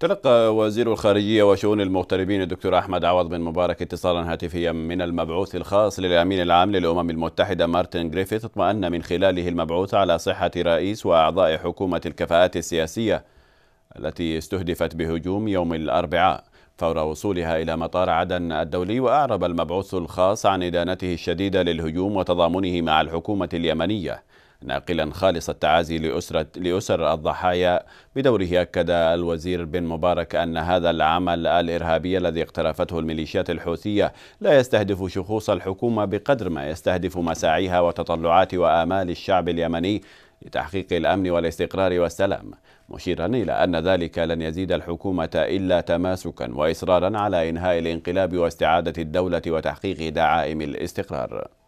تلقى وزير الخارجية وشؤون المغتربين الدكتور أحمد عوض بن مبارك اتصالا هاتفيا من المبعوث الخاص للأمين العام للأمم المتحدة مارتن جريفيث اطمأن من خلاله المبعوث على صحة رئيس وأعضاء حكومة الكفاءات السياسية التي استهدفت بهجوم يوم الأربعاء فور وصولها إلى مطار عدن الدولي وأعرب المبعوث الخاص عن إدانته الشديدة للهجوم وتضامنه مع الحكومة اليمنية ناقلا خالص التعازي لأسرة لأسر الضحايا بدوره أكد الوزير بن مبارك أن هذا العمل الإرهابي الذي اقترفته الميليشيات الحوثية لا يستهدف شخوص الحكومة بقدر ما يستهدف مساعيها وتطلعات وآمال الشعب اليمني لتحقيق الأمن والاستقرار والسلام مشيرا إلى أن ذلك لن يزيد الحكومة إلا تماسكا وإصرارا على إنهاء الانقلاب واستعادة الدولة وتحقيق دعائم الاستقرار